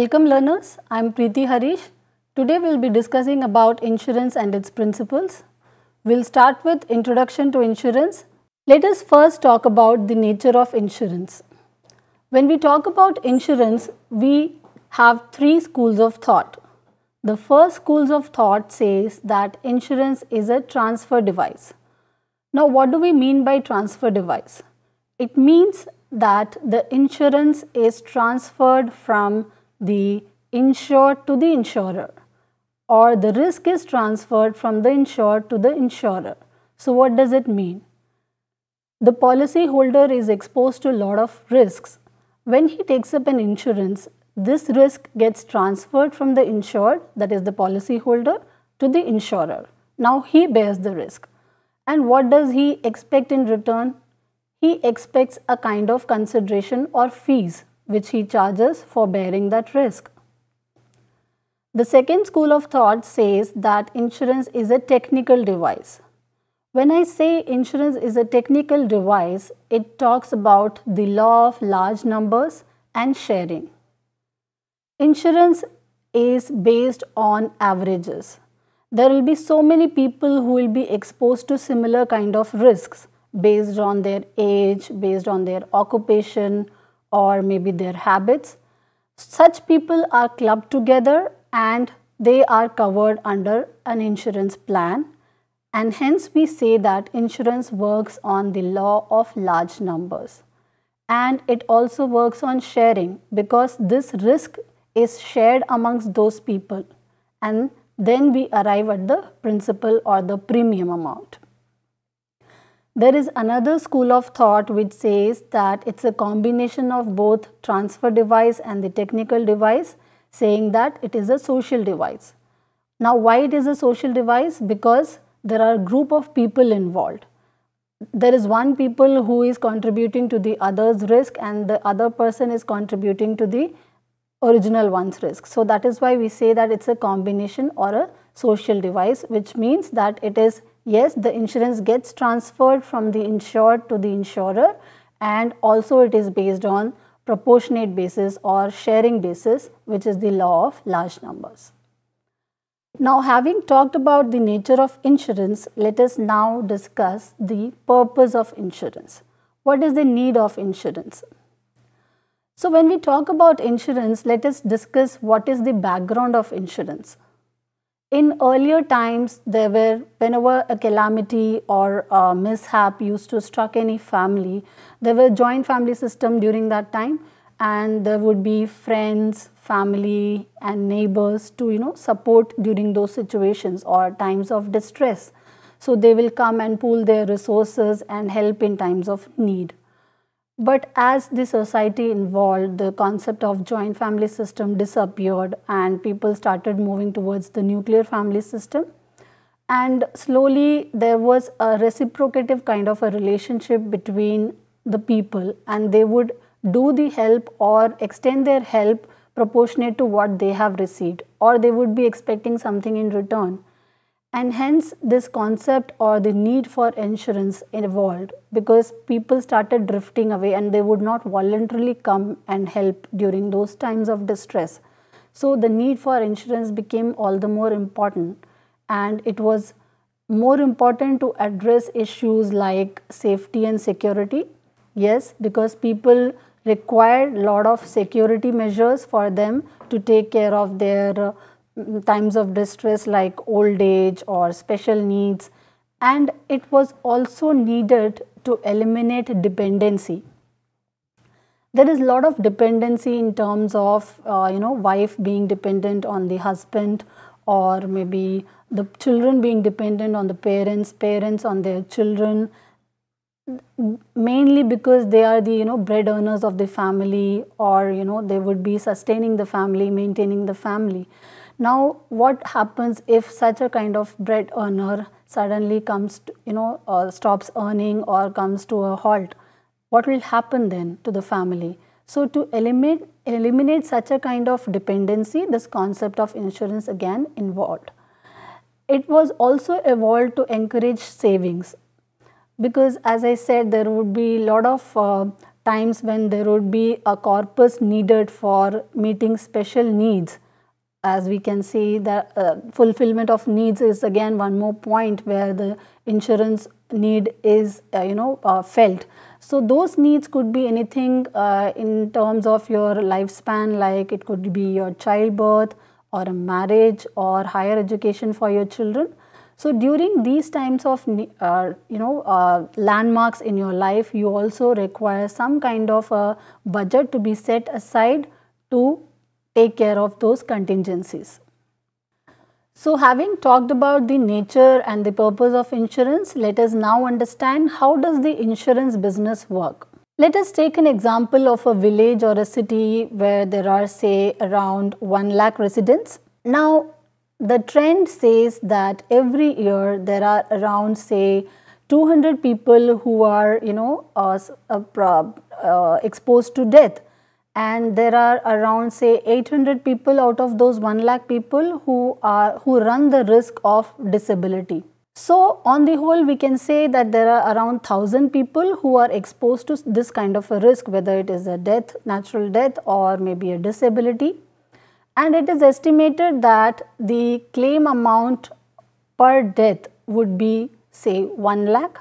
Welcome learners, I am Preeti Harish. Today we will be discussing about insurance and its principles. We will start with introduction to insurance. Let us first talk about the nature of insurance. When we talk about insurance, we have three schools of thought. The first schools of thought says that insurance is a transfer device. Now what do we mean by transfer device? It means that the insurance is transferred from the insured to the insurer or the risk is transferred from the insured to the insurer. So what does it mean? The policyholder is exposed to a lot of risks. When he takes up an insurance, this risk gets transferred from the insured, that is the policyholder, to the insurer. Now he bears the risk. And what does he expect in return? He expects a kind of consideration or fees which he charges for bearing that risk. The second school of thought says that insurance is a technical device. When I say insurance is a technical device, it talks about the law of large numbers and sharing. Insurance is based on averages. There will be so many people who will be exposed to similar kind of risks based on their age, based on their occupation, or maybe their habits. Such people are clubbed together and they are covered under an insurance plan and hence we say that insurance works on the law of large numbers and it also works on sharing because this risk is shared amongst those people and then we arrive at the principal or the premium amount. There is another school of thought which says that it's a combination of both transfer device and the technical device, saying that it is a social device. Now, why it is a social device? Because there are a group of people involved. There is one people who is contributing to the other's risk and the other person is contributing to the original one's risk. So that is why we say that it's a combination or a social device, which means that it is yes, the insurance gets transferred from the insured to the insurer and also it is based on proportionate basis or sharing basis which is the law of large numbers. Now having talked about the nature of insurance, let us now discuss the purpose of insurance. What is the need of insurance? So when we talk about insurance, let us discuss what is the background of insurance in earlier times, there were, whenever a calamity or a mishap used to struck any family, there were joint family system during that time and there would be friends, family and neighbors to, you know, support during those situations or times of distress. So they will come and pool their resources and help in times of need. But as the society evolved, the concept of joint family system disappeared and people started moving towards the nuclear family system. And slowly there was a reciprocative kind of a relationship between the people and they would do the help or extend their help proportionate to what they have received or they would be expecting something in return and hence this concept or the need for insurance evolved because people started drifting away and they would not voluntarily come and help during those times of distress so the need for insurance became all the more important and it was more important to address issues like safety and security yes because people required lot of security measures for them to take care of their uh, times of distress like old age or special needs and it was also needed to eliminate dependency there is a lot of dependency in terms of uh, you know wife being dependent on the husband or maybe the children being dependent on the parents parents on their children mainly because they are the you know bread earners of the family or you know they would be sustaining the family maintaining the family now, what happens if such a kind of bread earner suddenly comes, to, you know, uh, stops earning or comes to a halt? What will happen then to the family? So, to eliminate, eliminate such a kind of dependency, this concept of insurance again involved. It was also evolved to encourage savings because as I said, there would be a lot of uh, times when there would be a corpus needed for meeting special needs as we can see the uh, fulfillment of needs is again one more point where the insurance need is uh, you know uh, felt so those needs could be anything uh, in terms of your lifespan like it could be your childbirth or a marriage or higher education for your children so during these times of uh, you know uh, landmarks in your life you also require some kind of a budget to be set aside to take care of those contingencies. So having talked about the nature and the purpose of insurance, let us now understand how does the insurance business work. Let us take an example of a village or a city where there are say around 1 lakh residents. Now the trend says that every year there are around say 200 people who are you know uh, uh, uh, exposed to death and there are around say 800 people out of those 1 lakh people who are who run the risk of disability so on the whole we can say that there are around 1000 people who are exposed to this kind of a risk whether it is a death natural death or maybe a disability and it is estimated that the claim amount per death would be say 1 lakh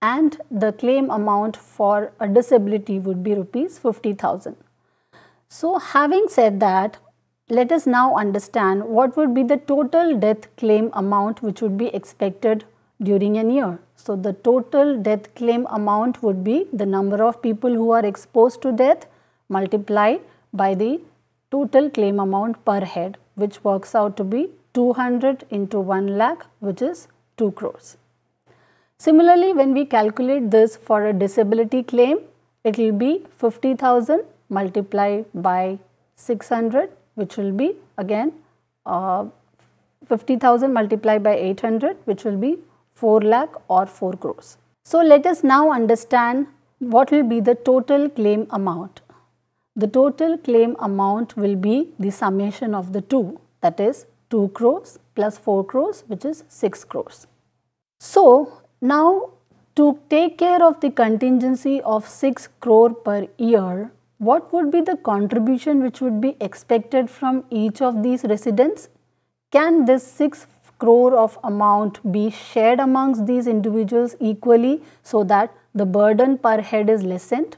and the claim amount for a disability would be rupees 50000 so having said that, let us now understand what would be the total death claim amount which would be expected during a year. So the total death claim amount would be the number of people who are exposed to death multiplied by the total claim amount per head which works out to be 200 into 1 lakh which is 2 crores. Similarly, when we calculate this for a disability claim, it will be 50,000 multiply by 600 which will be again uh, 50,000 multiplied by 800 which will be 4 lakh or 4 crores. So let us now understand what will be the total claim amount. The total claim amount will be the summation of the two that is 2 crores plus 4 crores which is 6 crores. So now to take care of the contingency of 6 crore per year what would be the contribution which would be expected from each of these residents? Can this 6 crore of amount be shared amongst these individuals equally so that the burden per head is lessened?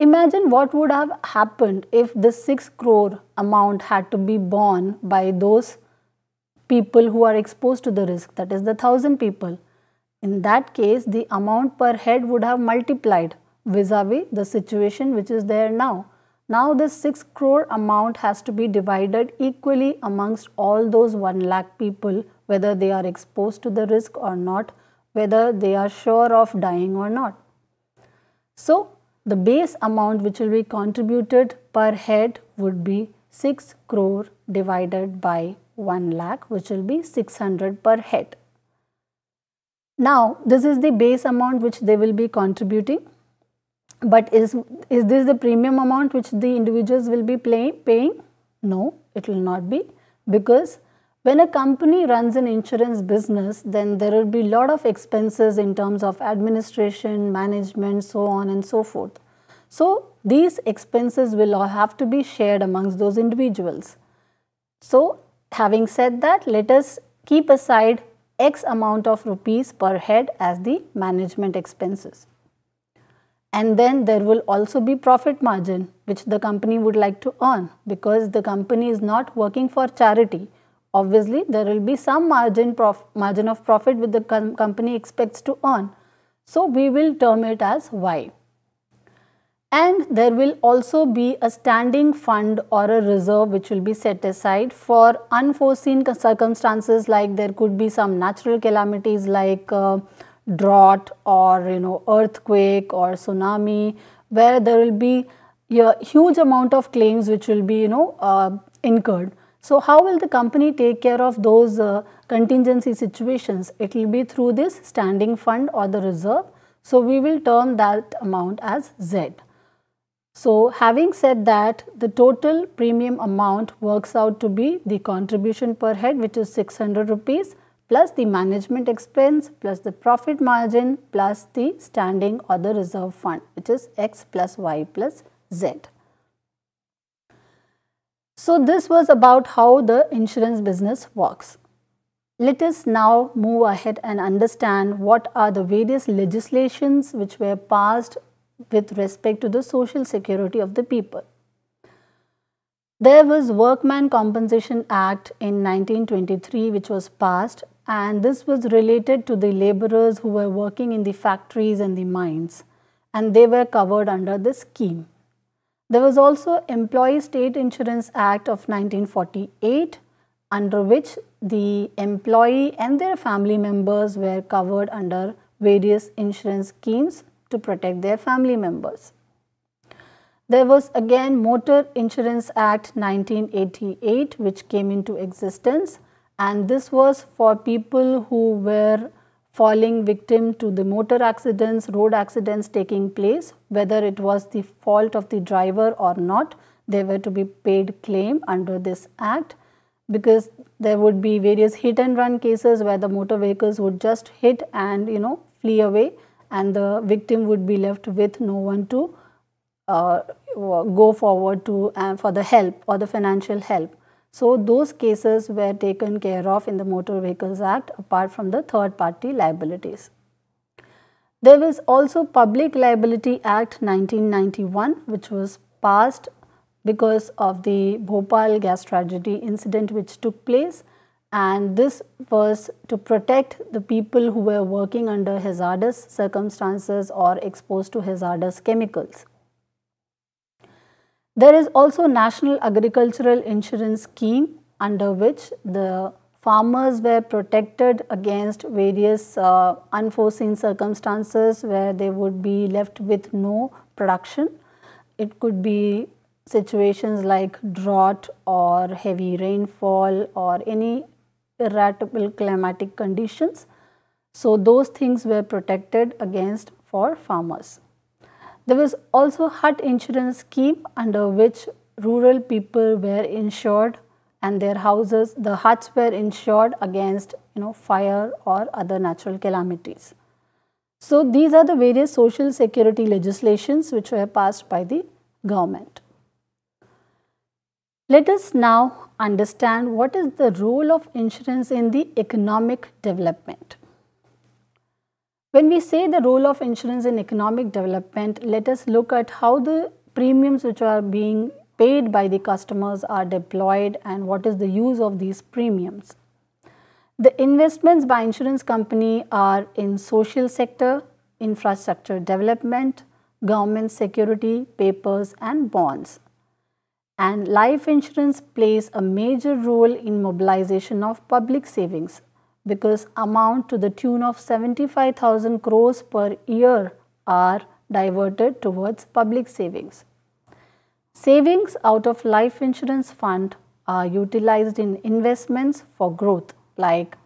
Imagine what would have happened if this 6 crore amount had to be borne by those people who are exposed to the risk, that is the 1000 people. In that case, the amount per head would have multiplied vis-a-vis -vis the situation which is there now. Now this 6 crore amount has to be divided equally amongst all those 1 lakh people whether they are exposed to the risk or not, whether they are sure of dying or not. So the base amount which will be contributed per head would be 6 crore divided by 1 lakh which will be 600 per head. Now this is the base amount which they will be contributing but is, is this the premium amount which the individuals will be paying? No, it will not be because when a company runs an insurance business, then there will be a lot of expenses in terms of administration, management, so on and so forth. So these expenses will have to be shared amongst those individuals. So having said that, let us keep aside X amount of rupees per head as the management expenses and then there will also be profit margin which the company would like to earn because the company is not working for charity obviously there will be some margin margin of profit which the com company expects to earn so we will term it as y and there will also be a standing fund or a reserve which will be set aside for unforeseen circumstances like there could be some natural calamities like uh, drought or you know earthquake or tsunami where there will be a huge amount of claims which will be you know uh, incurred so how will the company take care of those uh, contingency situations it will be through this standing fund or the reserve so we will term that amount as z so having said that the total premium amount works out to be the contribution per head which is 600 rupees plus the management expense plus the profit margin plus the standing or the reserve fund which is x plus y plus z. So this was about how the insurance business works. Let us now move ahead and understand what are the various legislations which were passed with respect to the social security of the people. There was Workman Compensation Act in 1923 which was passed and this was related to the laborers who were working in the factories and the mines, and they were covered under this scheme. There was also Employee State Insurance Act of 1948, under which the employee and their family members were covered under various insurance schemes to protect their family members. There was again Motor Insurance Act 1988 which came into existence and this was for people who were falling victim to the motor accidents, road accidents taking place, whether it was the fault of the driver or not, they were to be paid claim under this act because there would be various hit and run cases where the motor vehicles would just hit and you know flee away and the victim would be left with no one to uh, go forward to uh, for the help or the financial help. So those cases were taken care of in the Motor Vehicles Act apart from the third party liabilities. There was also Public Liability Act 1991 which was passed because of the Bhopal gas tragedy incident which took place and this was to protect the people who were working under hazardous circumstances or exposed to hazardous chemicals. There is also National Agricultural Insurance Scheme under which the farmers were protected against various uh, unforeseen circumstances where they would be left with no production. It could be situations like drought or heavy rainfall or any irritable climatic conditions. So those things were protected against for farmers. There was also hut insurance scheme under which rural people were insured and their houses, the huts were insured against you know, fire or other natural calamities. So these are the various social security legislations which were passed by the government. Let us now understand what is the role of insurance in the economic development. When we say the role of insurance in economic development, let us look at how the premiums which are being paid by the customers are deployed and what is the use of these premiums. The investments by insurance company are in social sector, infrastructure development, government security, papers and bonds. And life insurance plays a major role in mobilization of public savings because amount to the tune of 75,000 crores per year are diverted towards public savings. Savings out of life insurance fund are utilized in investments for growth like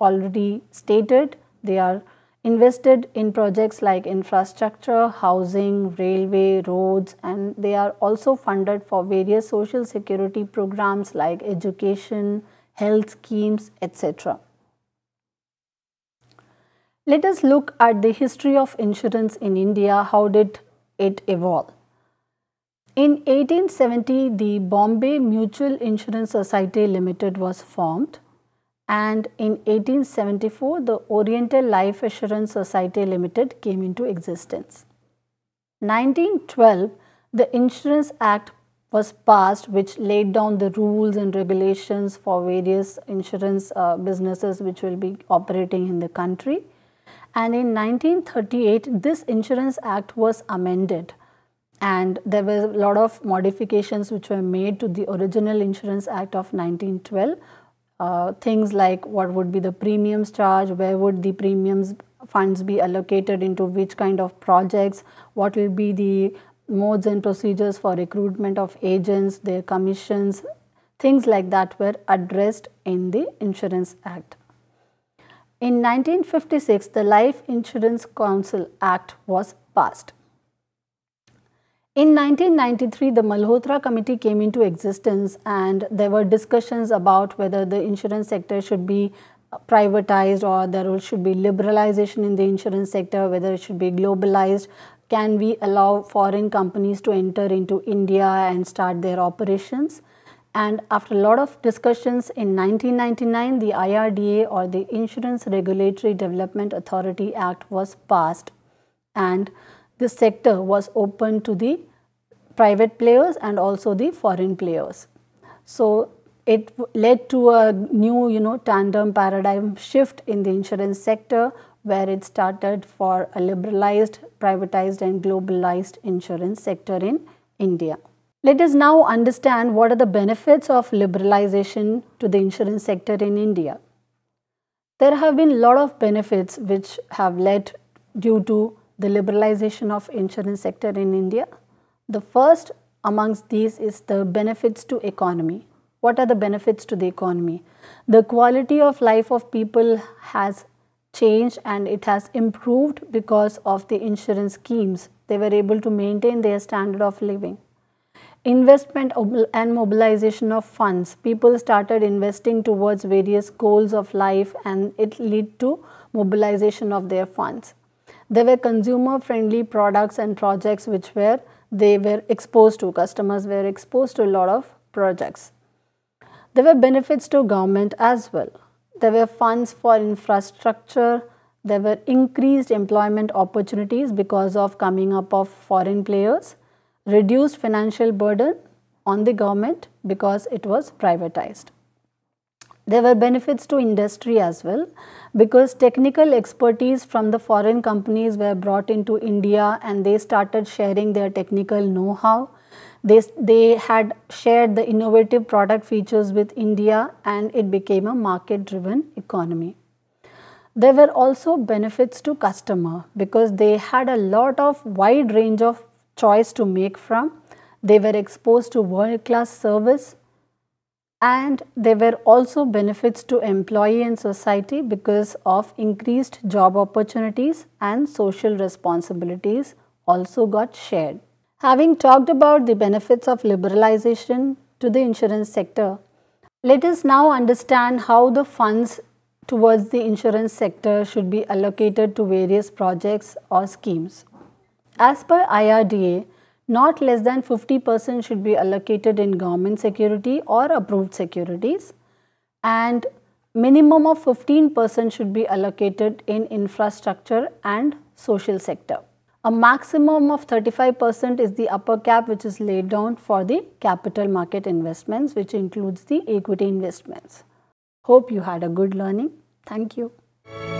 already stated they are invested in projects like infrastructure, housing, railway, roads and they are also funded for various social security programs like education, health schemes etc. Let us look at the history of insurance in India. How did it evolve? In 1870, the Bombay Mutual Insurance Society Limited was formed and in 1874, the Oriental Life Assurance Society Limited came into existence. 1912, the Insurance Act was passed which laid down the rules and regulations for various insurance uh, businesses which will be operating in the country. And in 1938, this Insurance Act was amended. And there were a lot of modifications which were made to the original Insurance Act of 1912. Uh, things like what would be the premiums charge, where would the premiums funds be allocated into which kind of projects, what will be the modes and procedures for recruitment of agents, their commissions, things like that were addressed in the Insurance Act. In 1956, the Life Insurance Council Act was passed. In 1993, the Malhotra Committee came into existence and there were discussions about whether the insurance sector should be privatized or there should be liberalization in the insurance sector, whether it should be globalized, can we allow foreign companies to enter into India and start their operations. And after a lot of discussions in 1999, the IRDA or the Insurance Regulatory Development Authority Act was passed and this sector was open to the private players and also the foreign players. So it led to a new you know tandem paradigm shift in the insurance sector where it started for a liberalized, privatized and globalized insurance sector in India. Let us now understand what are the benefits of liberalization to the insurance sector in India. There have been a lot of benefits which have led due to the liberalization of insurance sector in India. The first amongst these is the benefits to economy. What are the benefits to the economy? The quality of life of people has changed and it has improved because of the insurance schemes. They were able to maintain their standard of living Investment and mobilization of funds. People started investing towards various goals of life and it led to mobilization of their funds. There were consumer friendly products and projects which were they were exposed to, customers were exposed to a lot of projects. There were benefits to government as well. There were funds for infrastructure, there were increased employment opportunities because of coming up of foreign players reduced financial burden on the government because it was privatized. There were benefits to industry as well because technical expertise from the foreign companies were brought into India and they started sharing their technical know-how. They, they had shared the innovative product features with India and it became a market-driven economy. There were also benefits to customer because they had a lot of wide range of choice to make from. They were exposed to world-class service and there were also benefits to employee and society because of increased job opportunities and social responsibilities also got shared. Having talked about the benefits of liberalization to the insurance sector, let us now understand how the funds towards the insurance sector should be allocated to various projects or schemes. As per IRDA, not less than 50% should be allocated in government security or approved securities and minimum of 15% should be allocated in infrastructure and social sector. A maximum of 35% is the upper cap which is laid down for the capital market investments which includes the equity investments. Hope you had a good learning. Thank you.